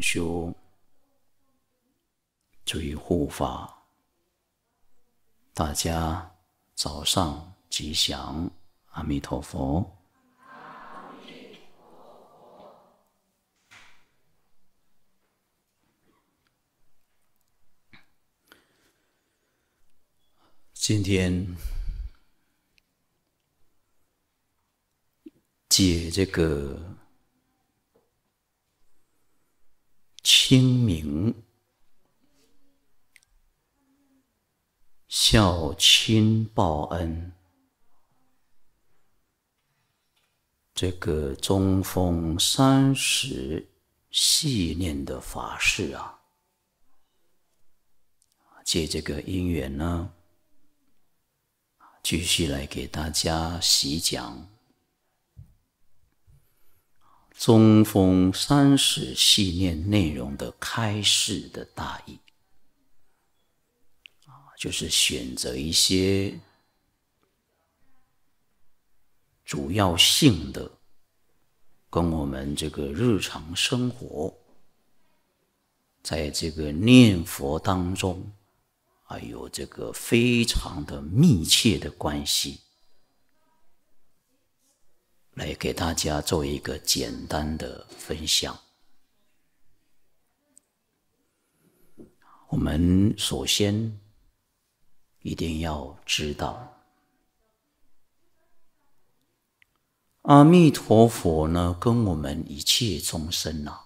修，注意护法，大家早上吉祥，阿弥陀佛。今天借这个。清明，孝亲报恩，这个中风三十系列的法事啊，借这个因缘呢，继续来给大家细讲。中风三世系列内容的开示的大意，啊，就是选择一些主要性的，跟我们这个日常生活，在这个念佛当中，啊，有这个非常的密切的关系。来给大家做一个简单的分享。我们首先一定要知道，阿弥陀佛呢，跟我们一切众生啊，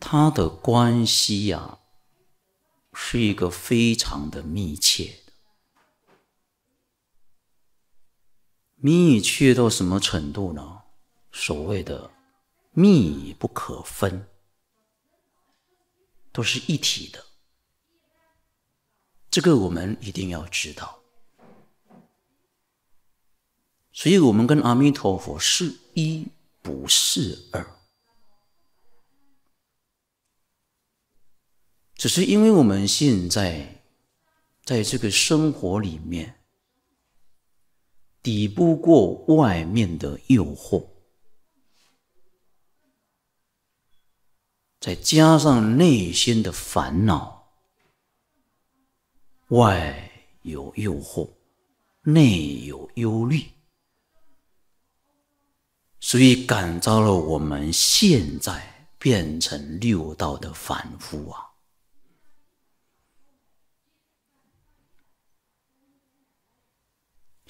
他的关系呀，是一个非常的密切。密与到什么程度呢？所谓的密不可分，都是一体的。这个我们一定要知道。所以我们跟阿弥陀佛是一，不是二。只是因为我们现在在这个生活里面。抵不过外面的诱惑，再加上内心的烦恼，外有诱惑，内有忧虑，所以感召了我们现在变成六道的凡夫啊。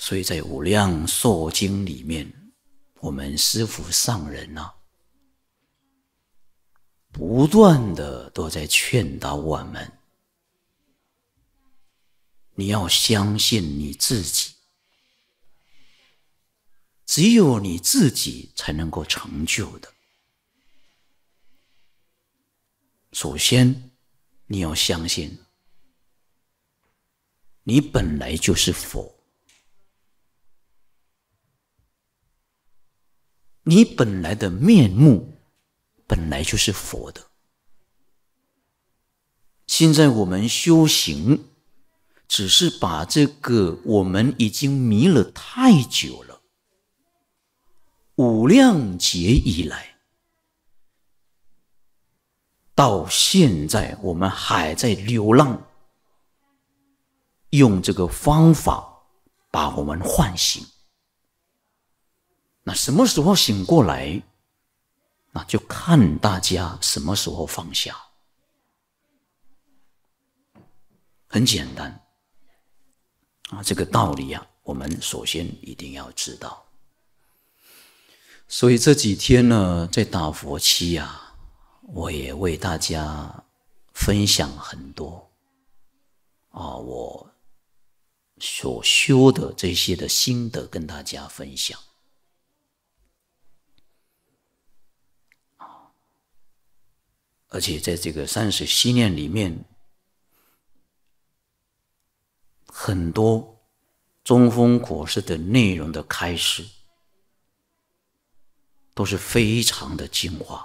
所以在《无量寿经》里面，我们师父上人啊，不断的都在劝导我们：，你要相信你自己，只有你自己才能够成就的。首先，你要相信，你本来就是佛。你本来的面目，本来就是佛的。现在我们修行，只是把这个我们已经迷了太久了，五量劫以来，到现在我们还在流浪，用这个方法把我们唤醒。那什么时候醒过来？那就看大家什么时候放下。很简单，啊，这个道理呀，我们首先一定要知道。所以这几天呢，在打佛期呀，我也为大家分享很多，啊，我所修的这些的心得跟大家分享。而且在这个三十希念里面，很多中风果师的内容的开始，都是非常的精华，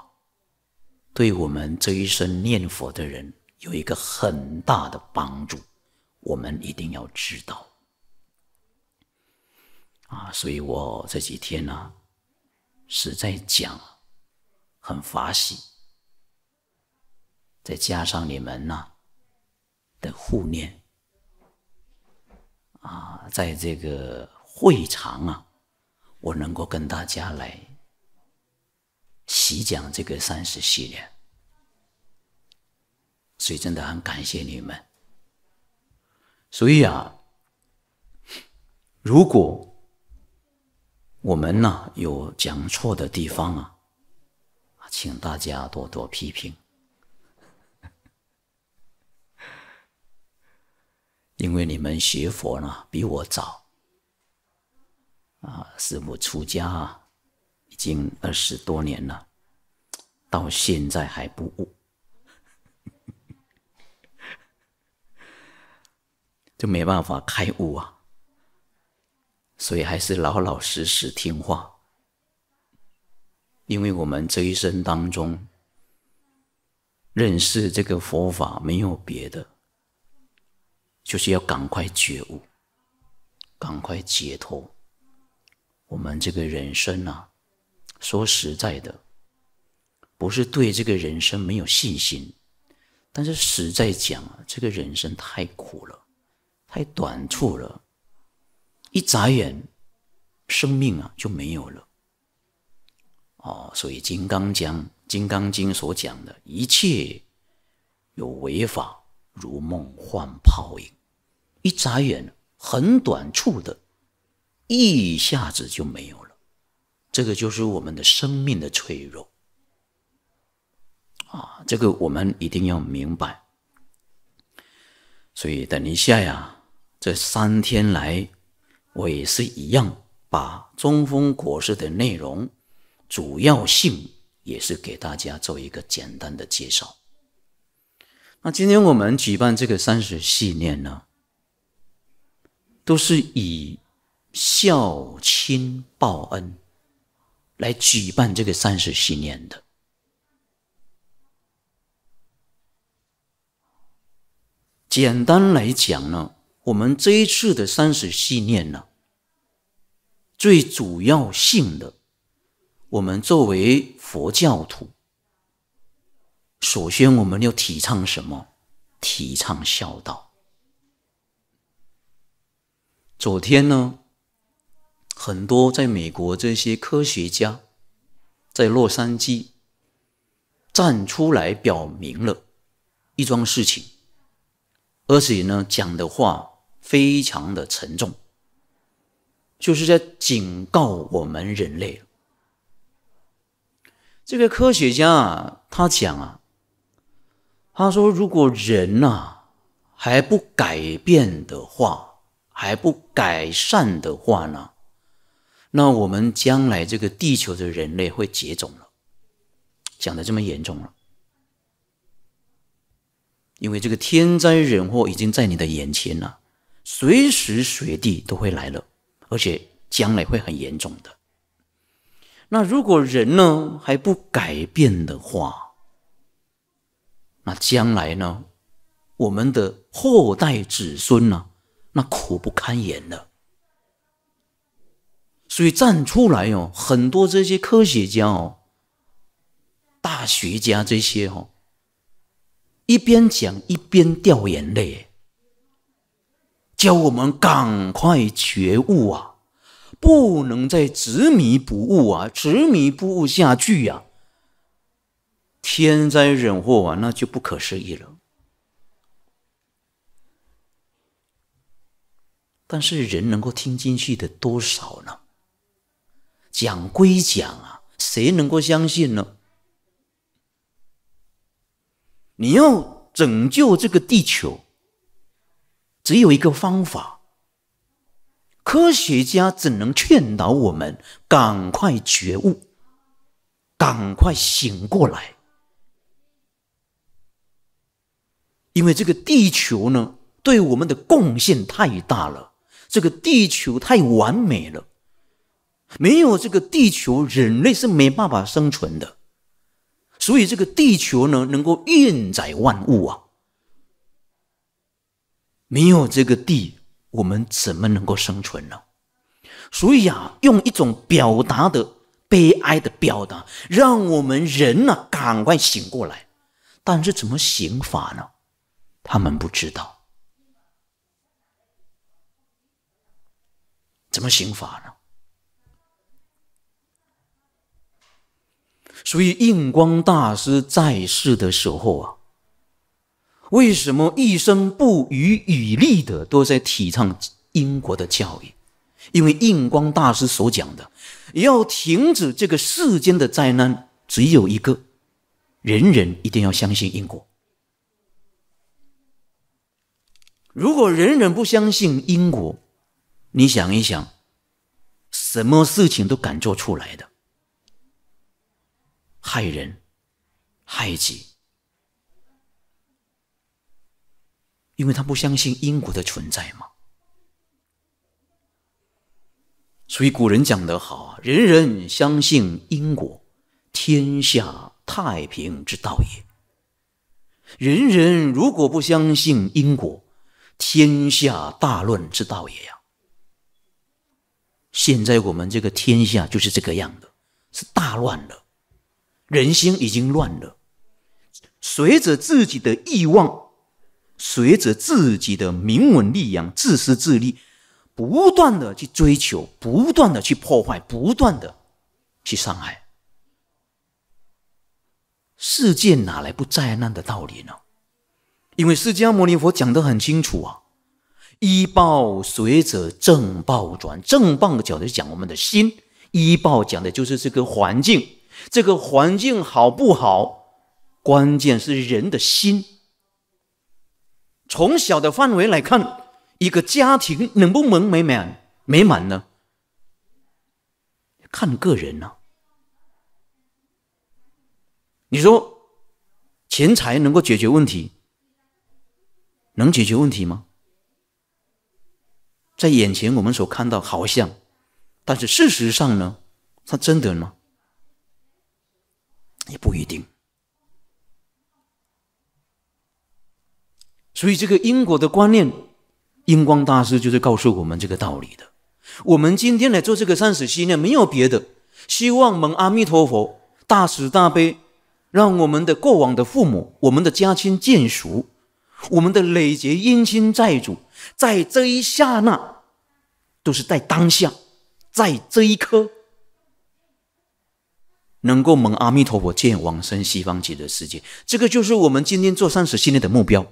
对我们这一生念佛的人有一个很大的帮助，我们一定要知道。啊，所以我这几天呢，是在讲，很发喜。再加上你们呢的互念啊，在这个会场啊，我能够跟大家来细讲这个三十系列，所以真的很感谢你们。所以啊，如果我们呢有讲错的地方啊，请大家多多批评。因为你们学佛呢比我早，啊，师父出家已经二十多年了，到现在还不悟，就没办法开悟啊。所以还是老老实实听话，因为我们这一生当中认识这个佛法没有别的。就是要赶快觉悟，赶快解脱。我们这个人生啊，说实在的，不是对这个人生没有信心，但是实在讲啊，这个人生太苦了，太短促了，一眨眼，生命啊就没有了。哦，所以金刚讲《金刚经》所讲的一切有违法。如梦幻泡影，一眨眼，很短促的，一下子就没有了。这个就是我们的生命的脆弱啊！这个我们一定要明白。所以，等一下呀，这三天来，我也是一样，把中风果实的内容主要性也是给大家做一个简单的介绍。那今天我们举办这个三十系念呢，都是以孝亲报恩来举办这个三十系念的。简单来讲呢，我们这一次的三十系念呢，最主要性的，我们作为佛教徒。首先，我们要提倡什么？提倡孝道。昨天呢，很多在美国这些科学家在洛杉矶站出来表明了一桩事情，而且呢，讲的话非常的沉重，就是在警告我们人类。这个科学家啊，他讲啊。他说：“如果人呐还不改变的话，还不改善的话呢，那我们将来这个地球的人类会绝种了。讲的这么严重了，因为这个天灾人祸已经在你的眼前了，随时随地都会来了，而且将来会很严重的。那如果人呢还不改变的话。”那将来呢？我们的后代子孙呢？那苦不堪言了。所以站出来哦，很多这些科学家哦、大学家这些哦，一边讲一边掉眼泪，叫我们赶快觉悟啊！不能再执迷不悟啊，执迷不悟下去呀！天灾人祸啊，那就不可思议了。但是人能够听进去的多少呢？讲归讲啊，谁能够相信呢？你要拯救这个地球，只有一个方法。科学家只能劝导我们赶快觉悟，赶快醒过来。因为这个地球呢，对我们的贡献太大了，这个地球太完美了，没有这个地球，人类是没办法生存的。所以这个地球呢，能够运载万物啊。没有这个地，我们怎么能够生存呢？所以啊，用一种表达的悲哀的表达，让我们人呢赶快醒过来。但是怎么醒法呢？他们不知道怎么刑法呢？所以印光大师在世的时候啊，为什么一生不遗余力的都在提倡英国的教育？因为印光大师所讲的，要停止这个世间的灾难，只有一个，人人一定要相信因果。如果人人不相信因果，你想一想，什么事情都敢做出来的，害人害己，因为他不相信因果的存在嘛。所以古人讲得好：“人人相信因果，天下太平之道也。”人人如果不相信因果，天下大乱之道也呀！现在我们这个天下就是这个样的，是大乱了，人心已经乱了。随着自己的欲望，随着自己的名闻利养，自私自利，不断的去追求，不断的去破坏，不断的去伤害，世界哪来不灾难的道理呢？因为释迦牟尼佛讲的很清楚啊，“医报随着正报转”，正报的角度讲，我们的心；医报讲的就是这个环境，这个环境好不好？关键是人的心。从小的范围来看，一个家庭能不能美满？美满呢？看个人呢。你说，钱财能够解决问题？能解决问题吗？在眼前我们所看到好像，但是事实上呢，它真的吗？也不一定。所以这个因果的观念，英光大师就是告诉我们这个道理的。我们今天来做这个三死系念，没有别的，希望蒙阿弥陀佛大慈大悲，让我们的过往的父母、我们的家亲眷属。我们的累劫阴亲债主，在这一刹那，都是在当下，在这一刻，能够蒙阿弥陀佛见往生西方极乐世界。这个就是我们今天做三十系列的目标。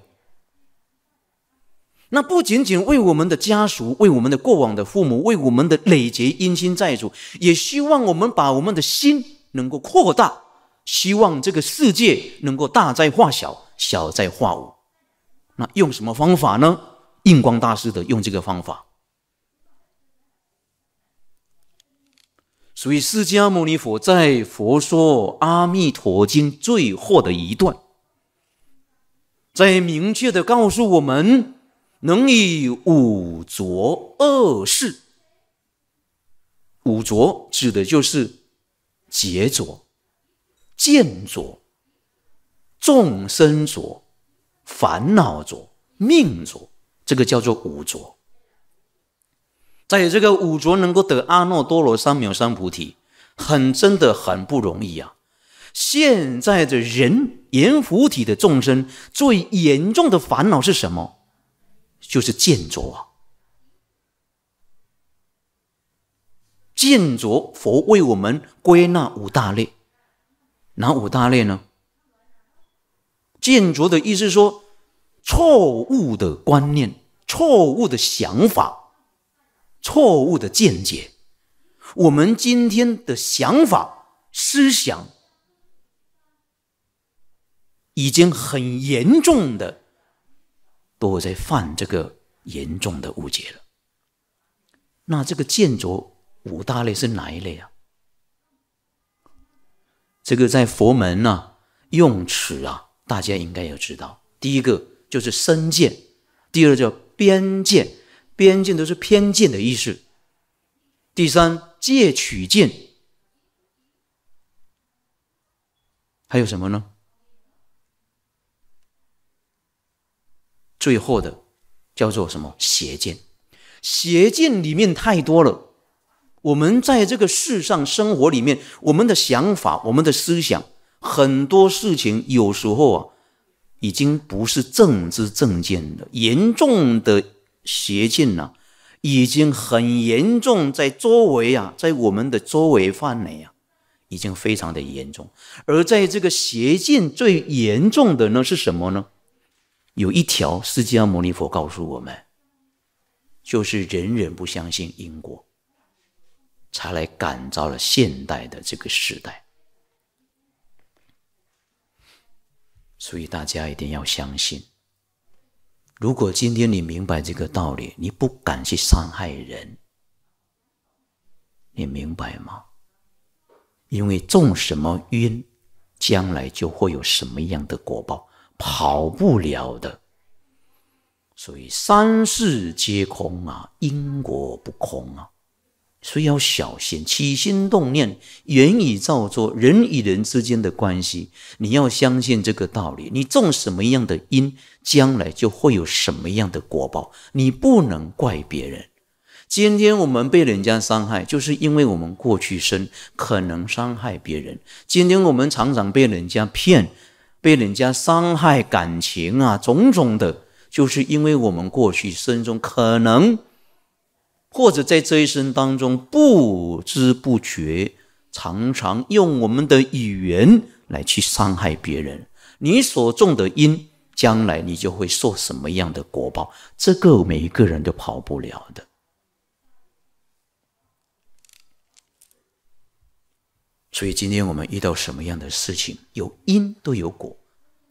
那不仅仅为我们的家属，为我们的过往的父母，为我们的累劫阴亲债主，也希望我们把我们的心能够扩大，希望这个世界能够大灾化小，小灾化无。那用什么方法呢？印光大师的用这个方法，所以释迦牟尼佛在《佛说阿弥陀经》最后的一段，在明确的告诉我们：能以五浊恶世，五浊指的就是劫浊、见浊、众生浊。烦恼着，命浊，这个叫做五浊。再有，这个五浊能够得阿耨多罗三藐三菩提，很，真的很不容易啊！现在的人，阎浮体的众生，最严重的烦恼是什么？就是见着。见着，佛为我们归纳五大类，哪五大类呢？见浊的意思说，错误的观念、错误的想法、错误的见解，我们今天的想法、思想已经很严重的都在犯这个严重的误解了。那这个见浊五大类是哪一类啊？这个在佛门呢用词啊。大家应该要知道，第一个就是身见，第二叫边见，边见都是偏见的意思。第三借取见，还有什么呢？最后的叫做什么邪见？邪见里面太多了。我们在这个世上生活里面，我们的想法，我们的思想。很多事情有时候啊，已经不是正知正见了，严重的邪见呢，已经很严重，在周围啊，在我们的周围范围啊，已经非常的严重。而在这个邪见最严重的呢是什么呢？有一条，释迦牟尼佛告诉我们，就是人人不相信因果，才来感召了现代的这个时代。所以大家一定要相信。如果今天你明白这个道理，你不敢去伤害人，你明白吗？因为种什么因，将来就会有什么样的果报，跑不了的。所以三世皆空啊，因果不空啊。所以要小心起心动念，言语造作，人与人之间的关系，你要相信这个道理。你种什么样的因，将来就会有什么样的果报。你不能怪别人。今天我们被人家伤害，就是因为我们过去生可能伤害别人。今天我们常常被人家骗，被人家伤害感情啊，种种的，就是因为我们过去生中可能。或者在这一生当中，不知不觉，常常用我们的语言来去伤害别人。你所种的因，将来你就会受什么样的果报？这个每一个人都跑不了的。所以今天我们遇到什么样的事情，有因都有果，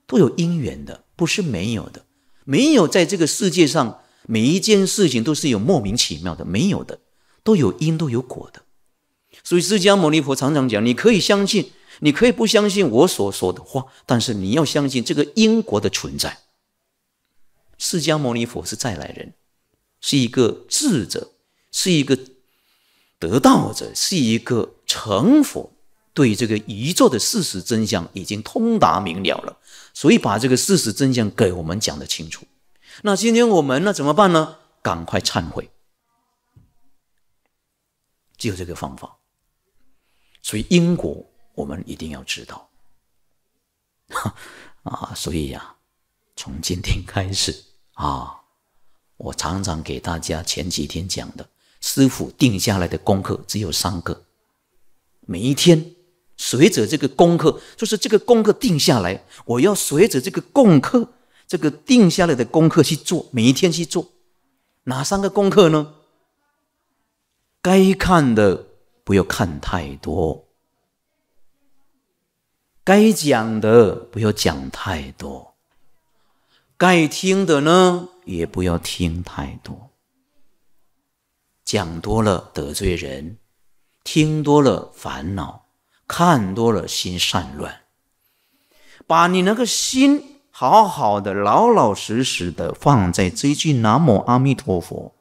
都有因缘的，不是没有的。没有在这个世界上。每一件事情都是有莫名其妙的，没有的，都有因都有果的。所以释迦牟尼佛常常讲，你可以相信，你可以不相信我所说的话，但是你要相信这个因果的存在。释迦牟尼佛是再来人，是一个智者，是一个得道者，是一个成佛，对这个宇宙的事实真相已经通达明了了，所以把这个事实真相给我们讲的清楚。那今天我们那怎么办呢？赶快忏悔，只有这个方法。所以因果我们一定要知道。啊，所以呀，从今天开始啊，我常常给大家前几天讲的师傅定下来的功课只有三个，每一天随着这个功课，就是这个功课定下来，我要随着这个功课。这个定下来的功课去做，每一天去做。哪三个功课呢？该看的不要看太多，该讲的不要讲太多，该听的呢也不要听太多。讲多了得罪人，听多了烦恼，看多了心散乱。把你那个心。好好的，老老实实的放在这一句“南无阿弥陀佛”，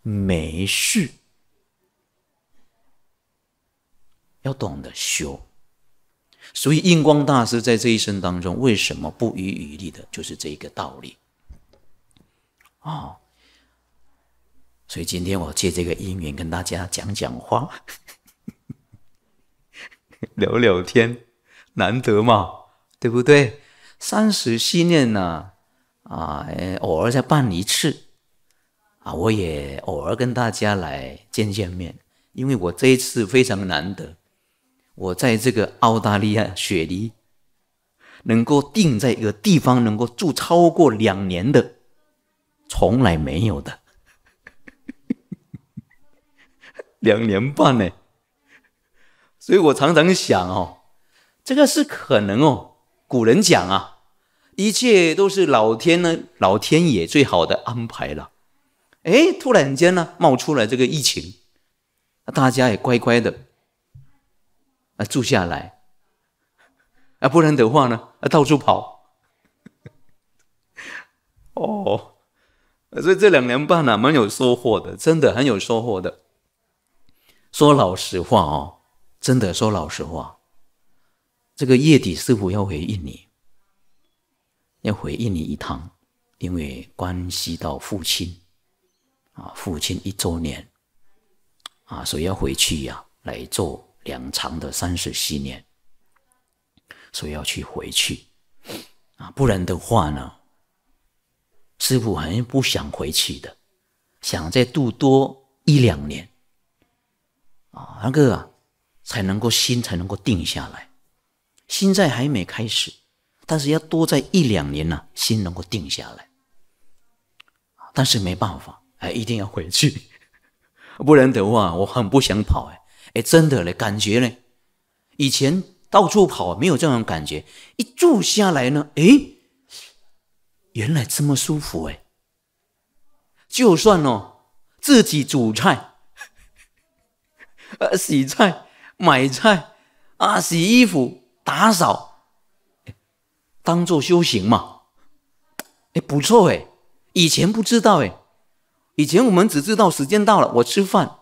没事。要懂得修，所以印光大师在这一生当中为什么不遗余力的，就是这个道理。哦，所以今天我借这个因缘跟大家讲讲话，聊聊天，难得嘛，对不对？三十七年呢，啊，偶尔再办一次，啊，我也偶尔跟大家来见见面。因为我这一次非常难得，我在这个澳大利亚雪梨，能够定在一个地方能够住超过两年的，从来没有的，两年半呢。所以我常常想哦，这个是可能哦。古人讲啊。一切都是老天呢，老天爷最好的安排了。哎，突然间呢，冒出了这个疫情，大家也乖乖的啊住下来，啊不然的话呢，啊到处跑。哦，所以这两年半呢，蛮有收获的，真的很有收获的。说老实话哦，真的说老实话，这个月底似乎要回印尼？要回印尼一趟，因为关系到父亲，啊，父亲一周年，啊，所以要回去呀，来做两场的三十纪年，所以要去回去，啊，不然的话呢，师傅好像不想回去的，想再度多一两年，啊，那个才能够心才能够定下来，心在还没开始。但是要多在一两年呢，心能够定下来。但是没办法，哎，一定要回去，不然的话，我很不想跑，哎哎，真的嘞，感觉嘞，以前到处跑没有这种感觉，一住下来呢，哎，原来这么舒服，哎，就算哦，自己煮菜，呃，洗菜、买菜啊，洗衣服、打扫。当做修行嘛，哎不错哎，以前不知道哎，以前我们只知道时间到了我吃饭，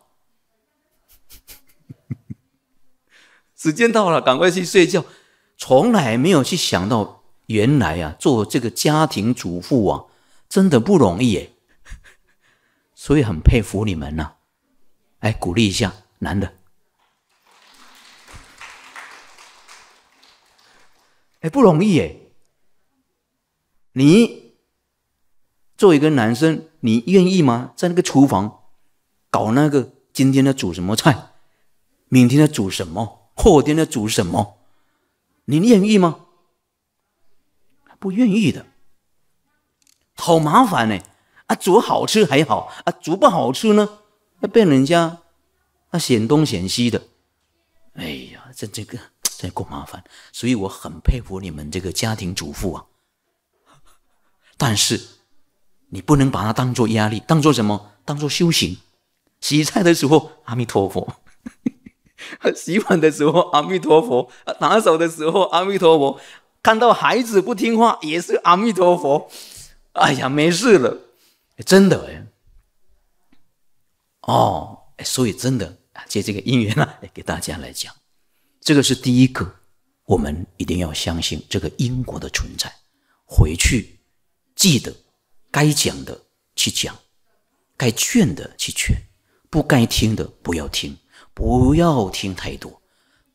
时间到了赶快去睡觉，从来没有去想到原来啊做这个家庭主妇啊真的不容易哎，所以很佩服你们呐，哎鼓励一下男的，哎不容易哎。你作为一个男生，你愿意吗？在那个厨房搞那个，今天的煮什么菜，明天的煮什么，后天的煮什么，你愿意吗？不愿意的，好麻烦呢！啊，煮好吃还好啊，煮不好吃呢，要被人家啊嫌东嫌西的。哎呀，这这个真够麻烦，所以我很佩服你们这个家庭主妇啊。但是，你不能把它当做压力，当做什么？当做修行。洗菜的时候，阿弥陀佛；洗碗的时候，阿弥陀佛；打扫的时候，阿弥陀佛。看到孩子不听话，也是阿弥陀佛。哎呀，没事了，真的哎。哦，所以真的啊，借这个因缘啊，给大家来讲，这个是第一个，我们一定要相信这个因果的存在，回去。记得，该讲的去讲，该劝的去劝，不该听的不要听，不要听太多。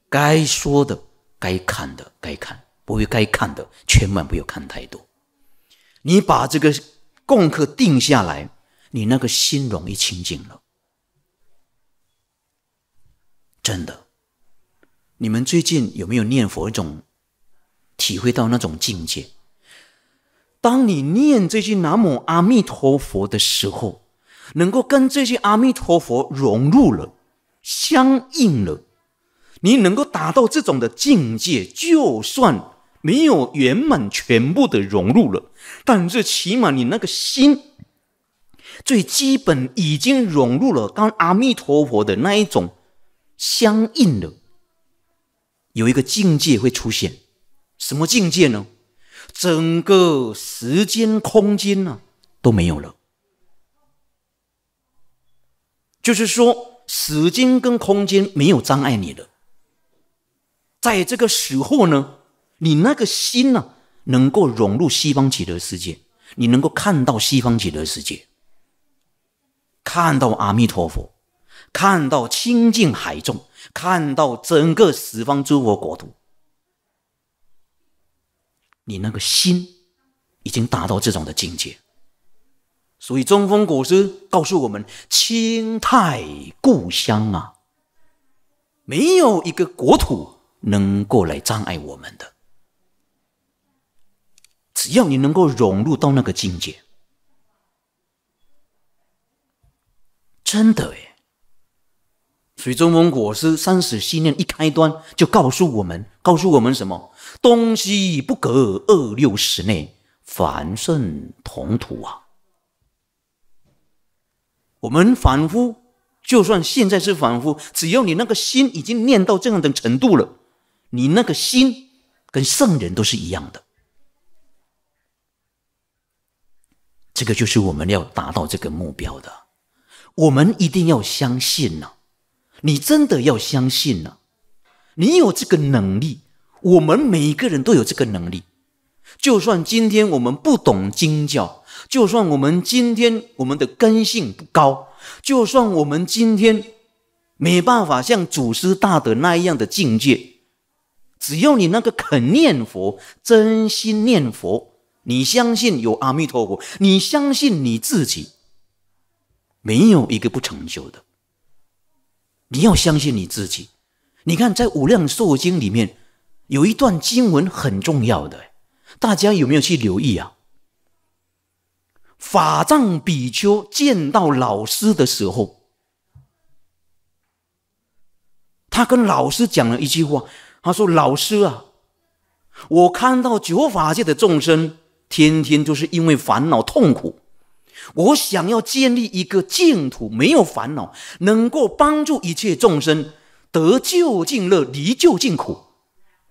该说的、该看的、该看，不会该看的千万不要看太多。你把这个功课定下来，你那个心容易清净了。真的，你们最近有没有念佛，一种体会到那种境界？当你念这句“南无阿弥陀佛”的时候，能够跟这句“阿弥陀佛”融入了、相应了，你能够达到这种的境界，就算没有圆满全部的融入了，但是起码你那个心最基本已经融入了，跟阿弥陀佛的那一种相应了，有一个境界会出现，什么境界呢？整个时间空间呢都没有了，就是说时间跟空间没有障碍你了。在这个时候呢，你那个心呢，能够融入西方极乐世界，你能够看到西方极乐世界，看到阿弥陀佛，看到清净海众，看到整个十方诸佛国土。你那个心已经达到这种的境界，所以中峰古诗告诉我们：“清太故乡啊，没有一个国土能够来障碍我们的。只要你能够融入到那个境界，真的哎。”所以中峰古诗《三史心念》一开端就告诉我们：“告诉我们什么？”东西不隔二六十内，凡圣同土啊！我们凡夫，就算现在是凡夫，只要你那个心已经念到这样的程度了，你那个心跟圣人都是一样的。这个就是我们要达到这个目标的。我们一定要相信呢，你真的要相信呢，你有这个能力。我们每一个人都有这个能力，就算今天我们不懂经教，就算我们今天我们的根性不高，就算我们今天没办法像祖师大德那样的境界，只要你那个肯念佛，真心念佛，你相信有阿弥陀佛，你相信你自己，没有一个不成就的。你要相信你自己。你看，在《无量寿经》里面。有一段经文很重要的，大家有没有去留意啊？法藏比丘见到老师的时候，他跟老师讲了一句话，他说：“老师啊，我看到九法界的众生天天就是因为烦恼痛苦，我想要建立一个净土，没有烦恼，能够帮助一切众生得救尽乐，离救尽苦。”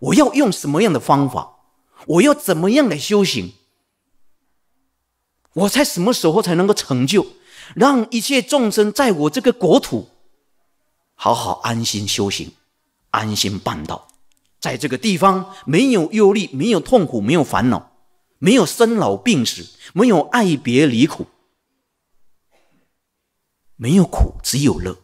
我要用什么样的方法？我要怎么样来修行？我在什么时候才能够成就，让一切众生在我这个国土好好安心修行、安心办道，在这个地方没有忧虑、没有痛苦、没有烦恼、没有生老病死、没有爱别离苦、没有苦，只有乐。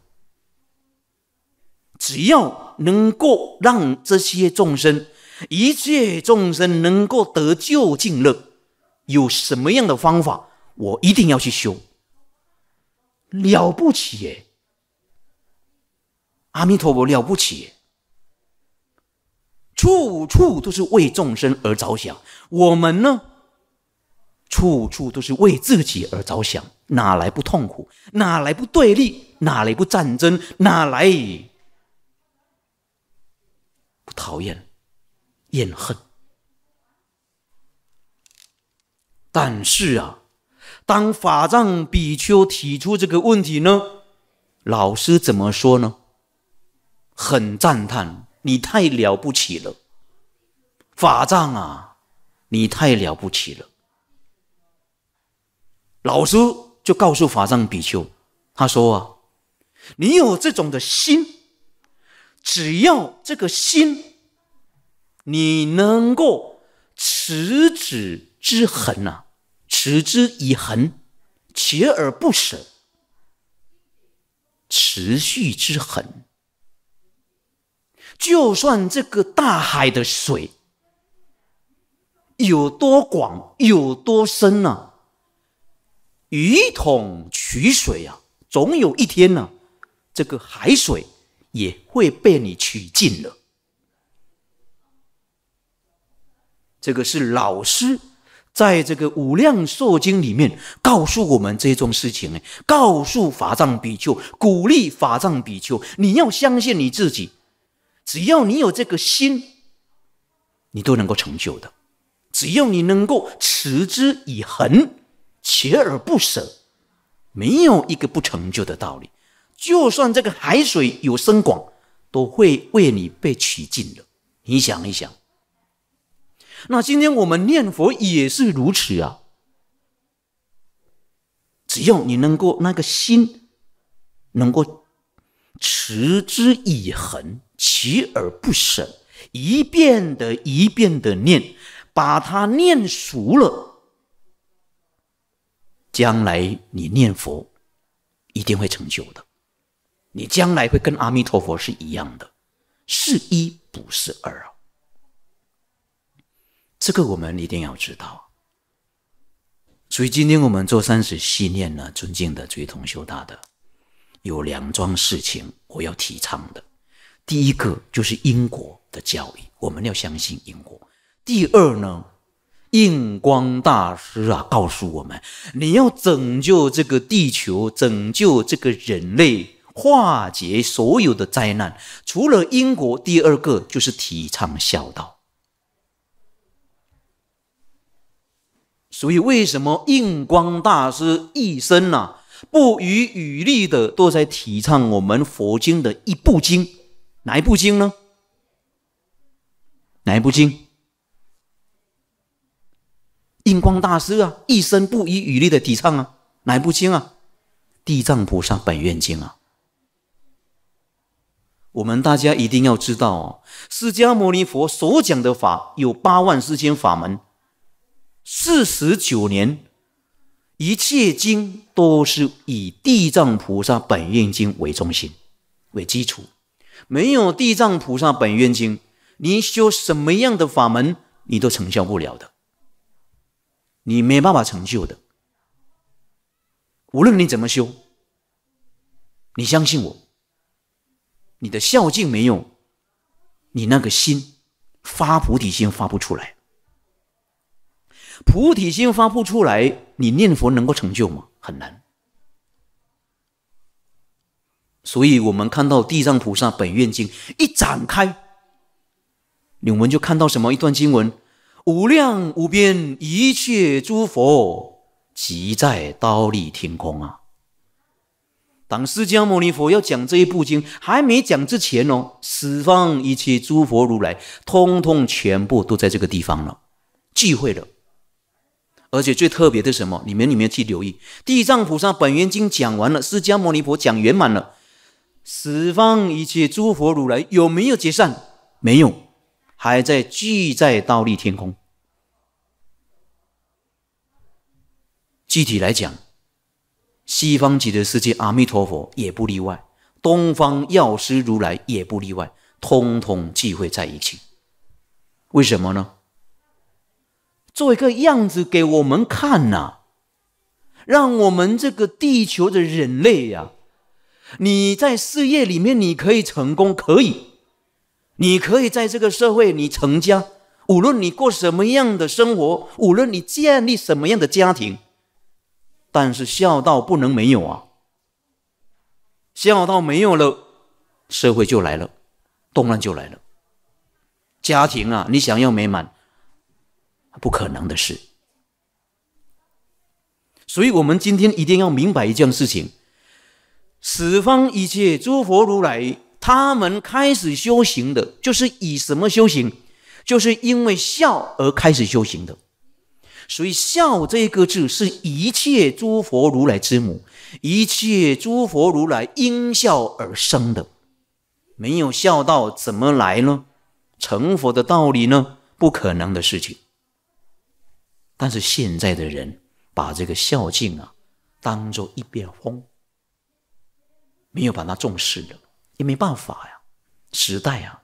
只要能够让这些众生，一切众生能够得救尽乐，有什么样的方法，我一定要去修。了不起耶！阿弥陀佛，了不起！处处都是为众生而着想，我们呢？处处都是为自己而着想，哪来不痛苦？哪来不对立？哪来不战争？哪来？不讨厌，厌恨，但是啊，当法藏比丘提出这个问题呢，老师怎么说呢？很赞叹，你太了不起了，法藏啊，你太了不起了。老师就告诉法藏比丘，他说啊，你有这种的心。只要这个心，你能够持之之恒呐，持之以恒，锲而不舍，持续之恒，就算这个大海的水有多广、有多深呢，鱼桶取水啊，总有一天呢，这个海水。也会被你取尽了。这个是老师在这个《五量寿经》里面告诉我们这种事情呢，告诉法藏比丘，鼓励法藏比丘，你要相信你自己，只要你有这个心，你都能够成就的。只要你能够持之以恒，锲而不舍，没有一个不成就的道理。就算这个海水有深广，都会为你被取尽的。你想一想，那今天我们念佛也是如此啊。只要你能够那个心能够持之以恒，锲而不舍，一遍的一遍的念，把它念熟了，将来你念佛一定会成就的。你将来会跟阿弥陀佛是一样的，是一不是二啊！这个我们一定要知道。所以今天我们做三世信念呢，尊敬的追同修大德，有两桩事情我要提倡的。第一个就是因果的教育，我们要相信因果。第二呢，印光大师啊告诉我们，你要拯救这个地球，拯救这个人类。化解所有的灾难，除了因果，第二个就是提倡孝道。所以，为什么印光大师一生呢，不遗余力的都在提倡我们佛经的一部经？哪一部经呢？哪一部经？印光大师啊，一生不遗余力的提倡啊，哪一部经啊？《地藏菩萨本愿经》啊。我们大家一定要知道，释迦牟尼佛所讲的法有八万四千法门。四十九年，一切经都是以《地藏菩萨本愿经》为中心、为基础。没有《地藏菩萨本愿经》，你修什么样的法门，你都成效不了的，你没办法成就的。无论你怎么修，你相信我。你的孝敬没有，你那个心发菩提心发不出来，菩提心发不出来，你念佛能够成就吗？很难。所以我们看到《地藏菩萨本愿经》一展开，你们就看到什么一段经文：无量无边一切诸佛，即在刀立天空啊。当释迦牟尼佛要讲这一部经还没讲之前哦，十方一切诸佛如来，通通全部都在这个地方了，聚会了。而且最特别的是什么？你们有没有去留意《地藏菩萨本愿经》讲完了，释迦牟尼佛讲圆满了，十方一切诸佛如来有没有解散？没有，还在聚在倒立天空。具体来讲。西方极乐世界阿弥陀佛也不例外，东方药师如来也不例外，通通聚会在一起，为什么呢？做一个样子给我们看呐，让我们这个地球的人类呀，你在事业里面你可以成功，可以，你可以在这个社会你成家，无论你过什么样的生活，无论你建立什么样的家庭。但是孝道不能没有啊，孝道没有了，社会就来了，动乱就来了。家庭啊，你想要美满，不可能的事。所以我们今天一定要明白一件事情：此方一切诸佛如来，他们开始修行的就是以什么修行？就是因为孝而开始修行的。所以，孝这个字是一切诸佛如来之母，一切诸佛如来因孝而生的。没有孝道，怎么来呢？成佛的道理呢？不可能的事情。但是现在的人把这个孝敬啊，当做一边风，没有把它重视了，也没办法呀，时代啊。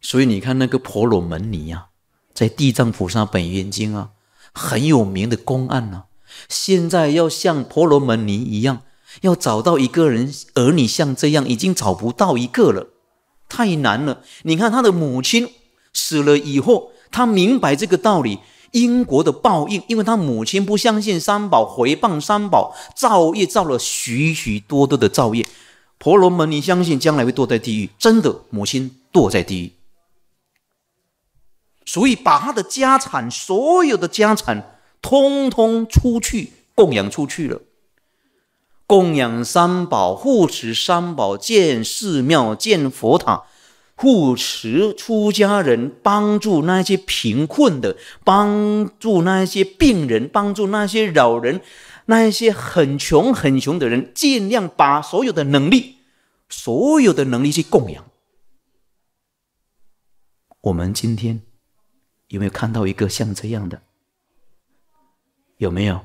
所以你看那个婆罗门尼呀。在《地藏菩萨本愿经》啊，很有名的公案呢。现在要像婆罗门尼一样，要找到一个人，而你像这样已经找不到一个了，太难了。你看他的母亲死了以后，他明白这个道理，因果的报应，因为他母亲不相信三宝，回谤三宝，造业造了许许多多的造业。婆罗门尼相信将来会堕在地狱，真的，母亲堕在地狱。所以，把他的家产，所有的家产，通通出去供养出去了。供养三宝，护持三宝，建寺庙，建佛塔，护持出家人，帮助那些贫困的，帮助那些病人，帮助那些老人，那些很穷很穷的人，尽量把所有的能力，所有的能力去供养。我们今天。有没有看到一个像这样的？有没有？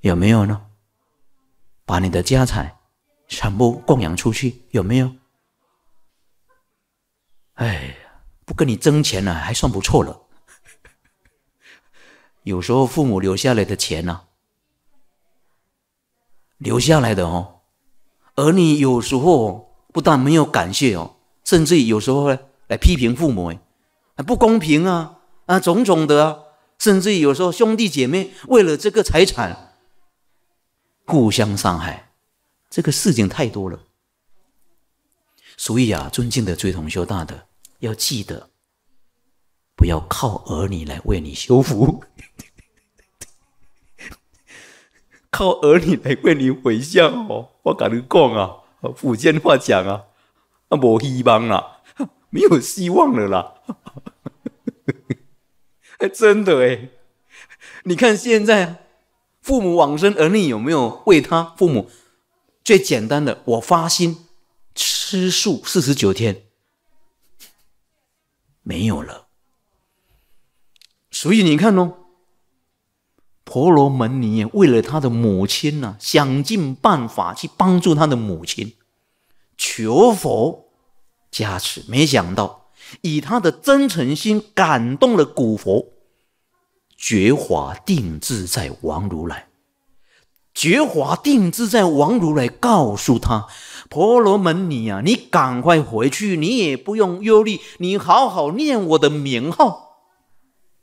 有没有呢？把你的家产全部供养出去，有没有？哎呀，不跟你争钱了，还算不错了。有时候父母留下来的钱呢，留下来的哦，而你有时候不但没有感谢哦，甚至有时候呢，来批评父母哎。不公平啊啊，种种的啊，甚至有时候兄弟姐妹为了这个财产互相伤害，这个事情太多了。所以啊，尊敬的追同修大德，要记得，不要靠儿女来为你修福，靠儿女来为你回向哦。我跟你讲啊，福建话讲啊，啊，没希望了，没有希望了啦。哈哈哈哈哈！真的哎，你看现在啊，父母往生而立有没有为他父母？最简单的，我发心吃素四十九天，没有了。所以你看哦，婆罗门尼为了他的母亲呐，想尽办法去帮助他的母亲，求佛加持，没想到。以他的真诚心感动了古佛，觉华定制在王如来，觉华定制在王如来告诉他：“婆罗门你啊，你赶快回去，你也不用忧虑，你好好念我的名号，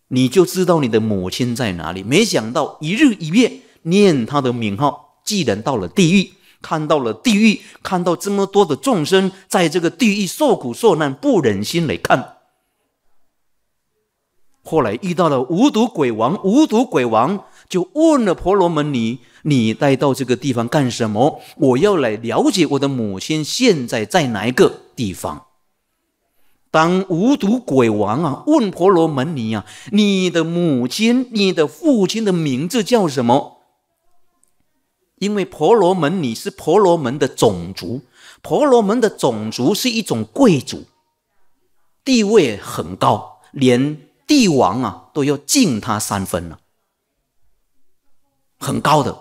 你就知道你的母亲在哪里。”没想到一日一夜念他的名号，既然到了地狱。看到了地狱，看到这么多的众生在这个地狱受苦受难，不忍心来看。后来遇到了无毒鬼王，无毒鬼王就问了婆罗门尼：“你带到这个地方干什么？我要来了解我的母亲现在在哪一个地方。”当无毒鬼王啊问婆罗门尼啊：“你的母亲，你的父亲的名字叫什么？”因为婆罗门你是婆罗门的种族，婆罗门的种族是一种贵族，地位很高，连帝王啊都要敬他三分了，很高的。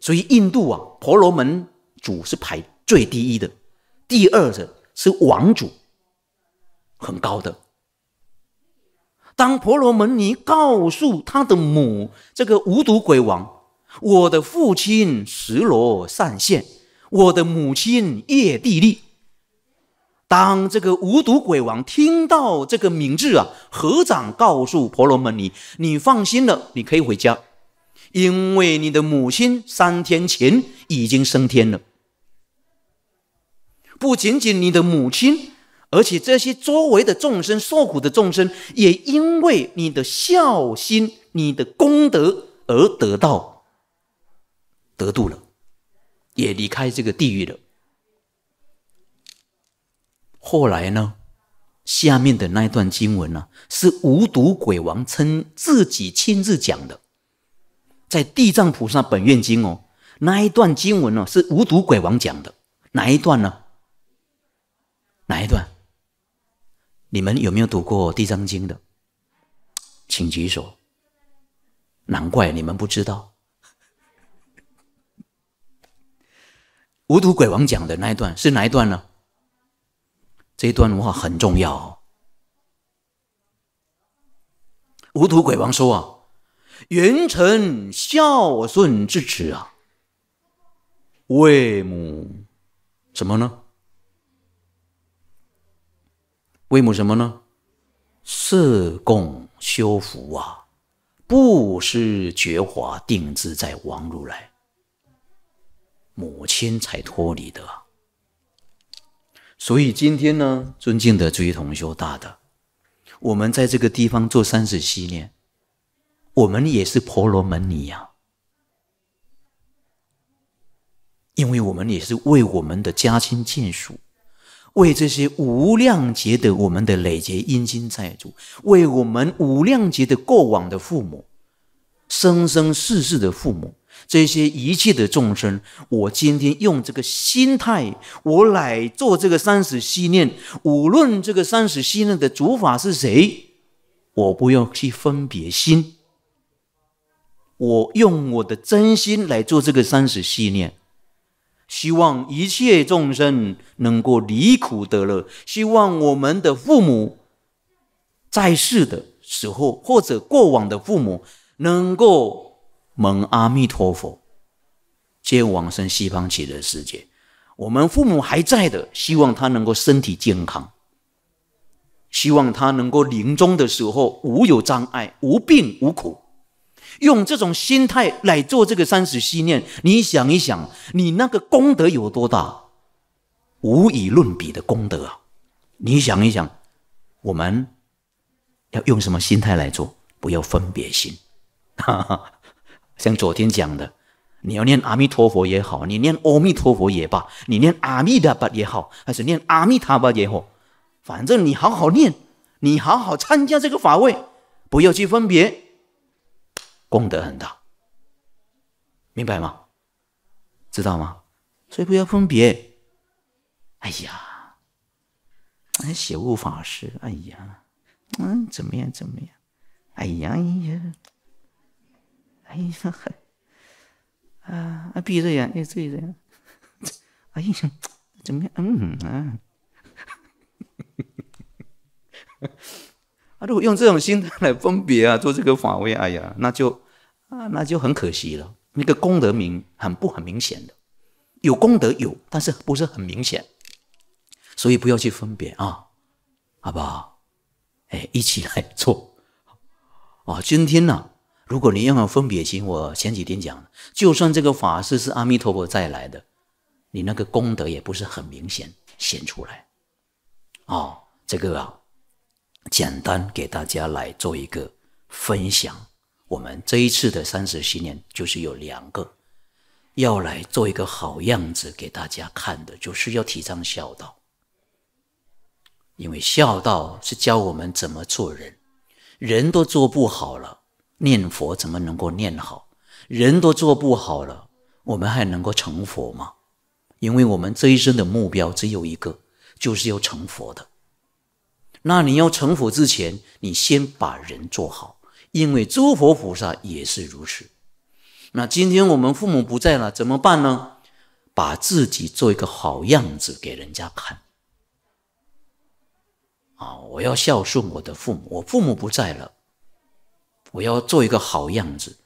所以印度啊，婆罗门主是排最低一的，第二的是王主，很高的。当婆罗门尼告诉他的母，这个无毒鬼王。我的父亲石罗善现，我的母亲叶地利。当这个无毒鬼王听到这个名字啊，合掌告诉婆罗门尼：“你放心了，你可以回家，因为你的母亲三天前已经升天了。不仅仅你的母亲，而且这些周围的众生、受苦的众生，也因为你的孝心、你的功德而得到。”得度了，也离开这个地狱了。后来呢，下面的那一段经文呢，是无毒鬼王称自己亲自讲的，在《地藏菩萨本愿经》哦，那一段经文呢，是无毒鬼王讲的。哪一段呢？哪一段？你们有没有读过《地藏经》的？请举手。难怪你们不知道。无土鬼王讲的那一段是哪一段呢？这一段话很重要。无土鬼王说：“啊，元臣孝顺之此啊，为母什么呢？为母什么呢？色供修福啊，布施觉华定自在王如来。”母亲才脱离的，所以今天呢，尊敬的诸位同修大德，我们在这个地方做三十七年，我们也是婆罗门尼呀，因为我们也是为我们的家亲眷属，为这些无量劫的我们的累劫阴亲债主，为我们无量劫的过往的父母，生生世世的父母。这些一切的众生，我今天用这个心态，我来做这个三十系念。无论这个三十系念的主法是谁，我不用去分别心，我用我的真心来做这个三十系念。希望一切众生能够离苦得乐，希望我们的父母在世的时候，或者过往的父母能够。蒙阿弥陀佛接往生西方极乐世界，我们父母还在的，希望他能够身体健康，希望他能够临终的时候无有障碍、无病无苦。用这种心态来做这个三十七念，你想一想，你那个功德有多大？无以论比的功德啊！你想一想，我们要用什么心态来做？不要分别心。哈哈。像昨天讲的，你要念阿弥陀佛也好，你念阿弥陀佛也罢，你念阿弥达巴也好，还是念阿弥陀巴也好，反正你好好念，你好好参加这个法会，不要去分别，功德很大，明白吗？知道吗？所以不要分别。哎呀，哎，写物法师，哎呀，嗯，怎么样，怎么样？哎呀，呀。哎呀，还啊，闭着眼又闭着眼，哎呀，怎么样？嗯啊，啊，如果用这种心态来分别啊，做这个法位，哎呀，那就啊，那就很可惜了。那个功德名很不很明显的，有功德有，但是不是很明显，所以不要去分别啊，好不好？哎，一起来做哦，今天呢？如果你要了分别心，我前几天讲，就算这个法事是阿弥陀佛再来的，你那个功德也不是很明显显出来。哦，这个啊，简单给大家来做一个分享。我们这一次的三十七年就是有两个要来做一个好样子给大家看的，就是要提倡孝道，因为孝道是教我们怎么做人，人都做不好了。念佛怎么能够念好？人都做不好了，我们还能够成佛吗？因为我们这一生的目标只有一个，就是要成佛的。那你要成佛之前，你先把人做好，因为诸佛菩萨也是如此。那今天我们父母不在了，怎么办呢？把自己做一个好样子给人家看。啊，我要孝顺我的父母，我父母不在了。我要做一个好样子。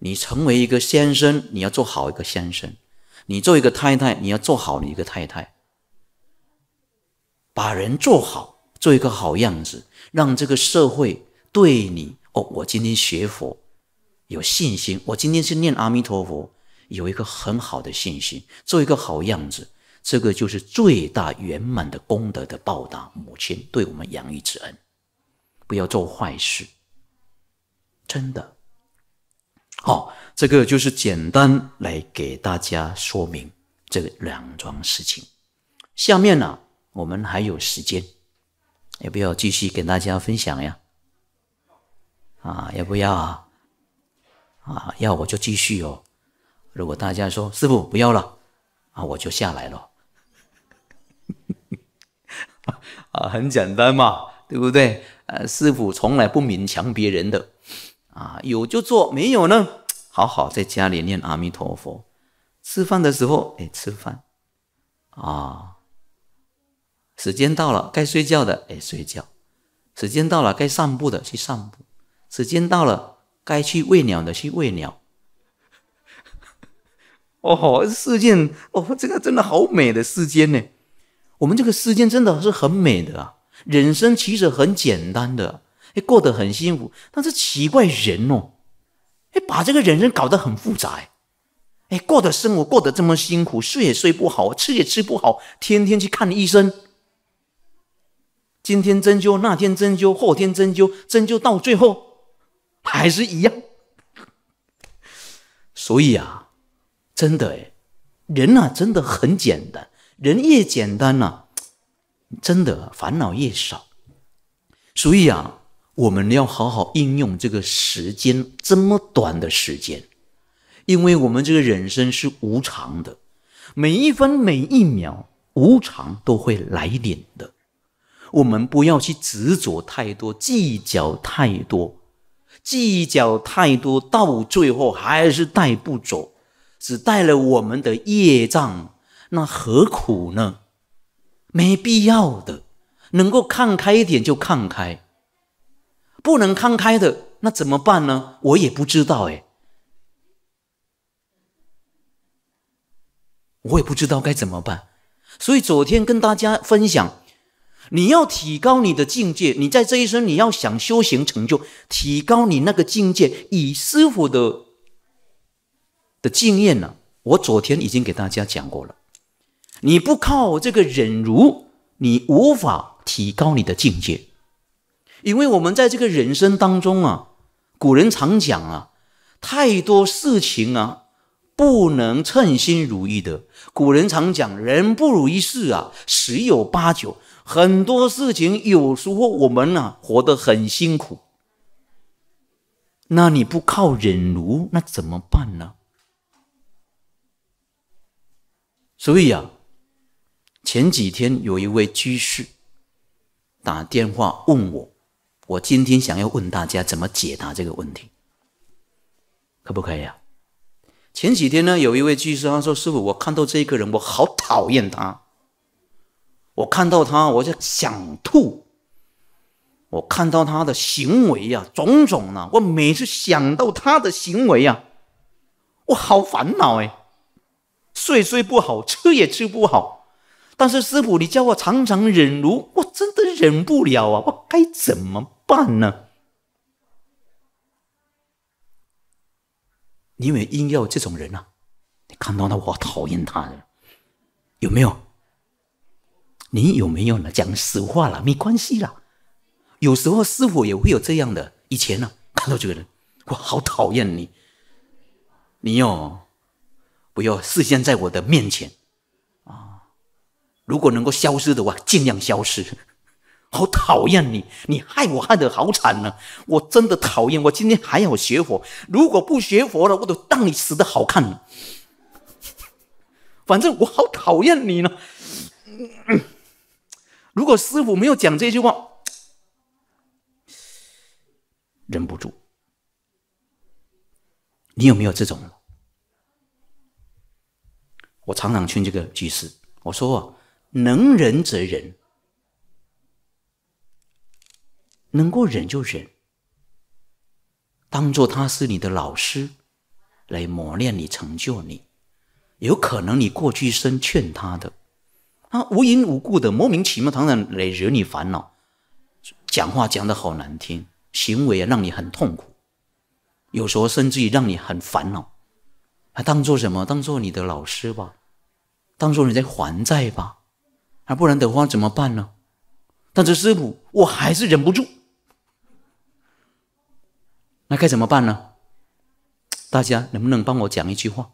你成为一个先生，你要做好一个先生；你做一个太太，你要做好你一个太太。把人做好，做一个好样子，让这个社会对你哦。我今天学佛，有信心；我今天去念阿弥陀佛，有一个很好的信心。做一个好样子，这个就是最大圆满的功德的报答。母亲对我们养育之恩，不要做坏事。真的，好，这个就是简单来给大家说明这两桩事情。下面呢，我们还有时间，要不要继续跟大家分享呀？啊，要不要啊？啊，要我就继续哦。如果大家说师傅不要了，啊，我就下来了。啊，很简单嘛，对不对？呃，师傅从来不勉强别人的。啊，有就做，没有呢，好好在家里念阿弥陀佛。吃饭的时候，哎，吃饭啊。时间到了，该睡觉的，哎，睡觉。时间到了，该散步的去散步。时间到了，该去喂鸟的去喂鸟。哦，世间，哦，这个真的好美的世间呢。我们这个世间真的是很美的啊。人生其实很简单的。过得很辛苦，但是奇怪人哦，哎，把这个人生搞得很复杂。哎，过得生活过得这么辛苦，睡也睡不好，吃也吃不好，天天去看医生。今天针灸，那天针灸，后天针灸，针灸到最后还是一样。所以啊，真的哎，人啊真的很简单，人越简单呢，真的烦恼越少。所以啊。我们要好好应用这个时间，这么短的时间，因为我们这个人生是无常的，每一分每一秒无常都会来临的。我们不要去执着太多，计较太多，计较太多到最后还是带不走，只带了我们的业障，那何苦呢？没必要的，能够看开一点就看开。不能看开的那怎么办呢？我也不知道，哎，我也不知道该怎么办。所以昨天跟大家分享，你要提高你的境界，你在这一生你要想修行成就，提高你那个境界，以师傅的的经验呢，我昨天已经给大家讲过了。你不靠这个忍辱，你无法提高你的境界。因为我们在这个人生当中啊，古人常讲啊，太多事情啊不能称心如意的。古人常讲“人不如意事啊十有八九”，很多事情有时候我们呐活得很辛苦，那你不靠忍辱，那怎么办呢？所以啊，前几天有一位居士打电话问我。我今天想要问大家怎么解答这个问题，可不可以啊？前几天呢，有一位居士他说：“师傅，我看到这个人，我好讨厌他。我看到他，我就想吐。我看到他的行为啊，种种呢，我每次想到他的行为啊，我好烦恼哎。睡睡不好，吃也吃不好。但是师傅，你叫我常常忍辱，我真的忍不了啊。我该怎么？”办呢？有没有硬要这种人呢？你看到了我讨厌他呢，有没有？你有没有呢？讲实话了，没关系啦。有时候师傅也会有这样的。以前呢，看到这个人，我好讨厌你！你要不要视线在我的面前啊？如果能够消失的话，尽量消失。好讨厌你！你害我害的好惨呢！我真的讨厌！我今天还要学佛，如果不学佛了，我都当你死的好看！反正我好讨厌你呢。如果师傅没有讲这句话，忍不住。你有没有这种？我常常劝这个居士，我说：能忍则忍。能够忍就忍，当做他是你的老师，来磨练你、成就你。有可能你过去生劝他的，他无缘无故的、莫名其妙、常然来惹你烦恼，讲话讲的好难听，行为也让你很痛苦，有时候甚至于让你很烦恼。还当做什么？当做你的老师吧，当做你在还债吧。啊，不然的话怎么办呢？但是师傅，我还是忍不住。那该怎么办呢？大家能不能帮我讲一句话？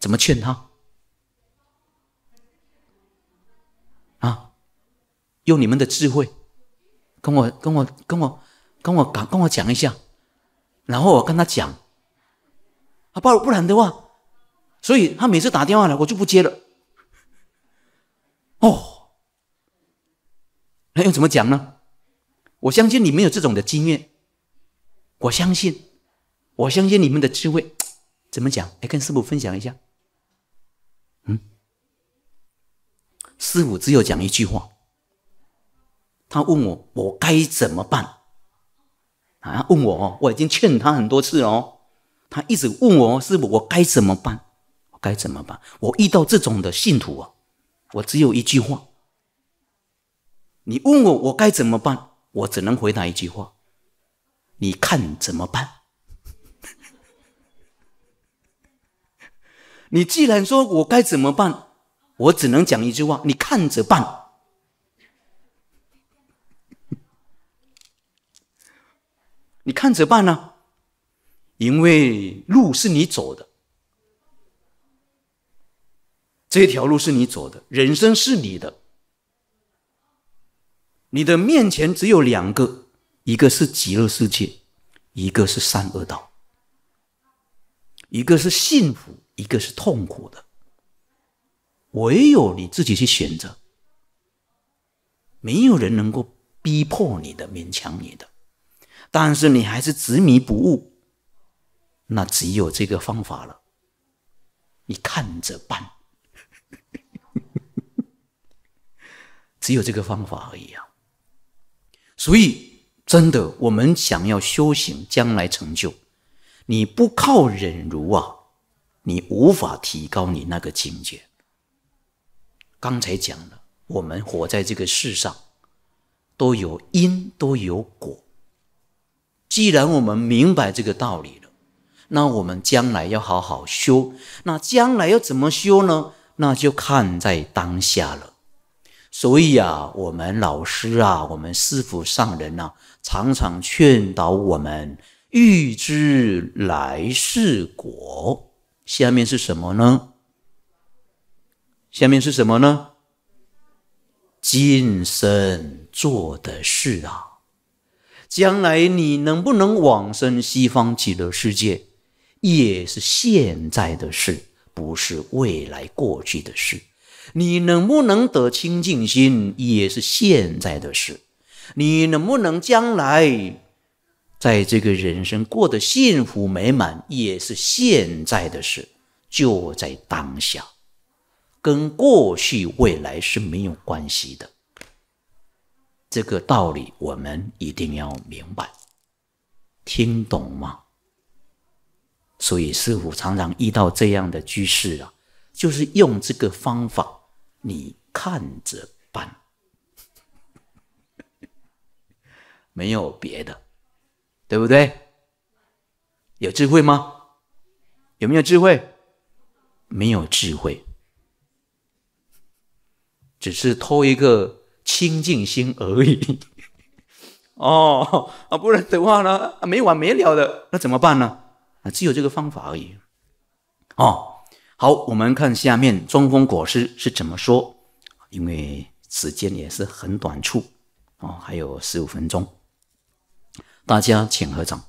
怎么劝他？啊，用你们的智慧，跟我、跟我、跟我、跟我讲，跟我讲一下，然后我跟他讲。不不然的话，所以他每次打电话来，我就不接了。哦，那又怎么讲呢？我相信你没有这种的经验。我相信，我相信你们的智慧，怎么讲？来跟师傅分享一下。嗯，师傅只有讲一句话。他问我，我该怎么办？啊，问我哦，我已经劝他很多次哦，他一直问我，师傅我该怎么办？我该怎么办？我遇到这种的信徒啊，我只有一句话。你问我我该怎么办？我只能回答一句话。你看怎么办？你既然说我该怎么办，我只能讲一句话：你看着办。你看着办呢，因为路是你走的，这条路是你走的，人生是你的，你的面前只有两个。一个是极乐世界，一个是善恶道，一个是幸福，一个是痛苦的。唯有你自己去选择，没有人能够逼迫你的、勉强你的。但是你还是执迷不悟，那只有这个方法了，你看着办。只有这个方法而已啊，所以。真的，我们想要修行，将来成就，你不靠忍辱啊，你无法提高你那个境界。刚才讲了，我们活在这个世上，都有因，都有果。既然我们明白这个道理了，那我们将来要好好修。那将来要怎么修呢？那就看在当下了。所以啊，我们老师啊，我们师父上人啊。常常劝导我们欲知来世果，下面是什么呢？下面是什么呢？今生做的事啊，将来你能不能往生西方极乐世界，也是现在的事，不是未来过去的事。你能不能得清净心，也是现在的事。你能不能将来在这个人生过得幸福美满，也是现在的事，就在当下，跟过去未来是没有关系的。这个道理我们一定要明白，听懂吗？所以师傅常常遇到这样的居士啊，就是用这个方法，你看着办。没有别的，对不对？有智慧吗？有没有智慧？没有智慧，只是偷一个清净心而已。哦，啊，不然的话呢？没完没了的，那怎么办呢？啊，只有这个方法而已。哦，好，我们看下面中风果师是怎么说，因为时间也是很短促，哦，还有十五分钟。大家请合掌。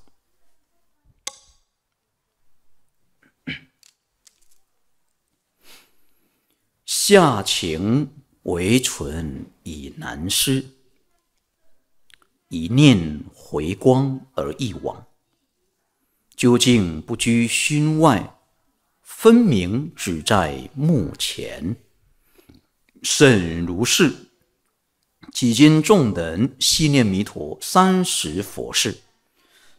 下情为存以难施，一念回光而易往。究竟不拘心外，分明只在目前。甚如是。几经众等悉念弥陀三十佛事，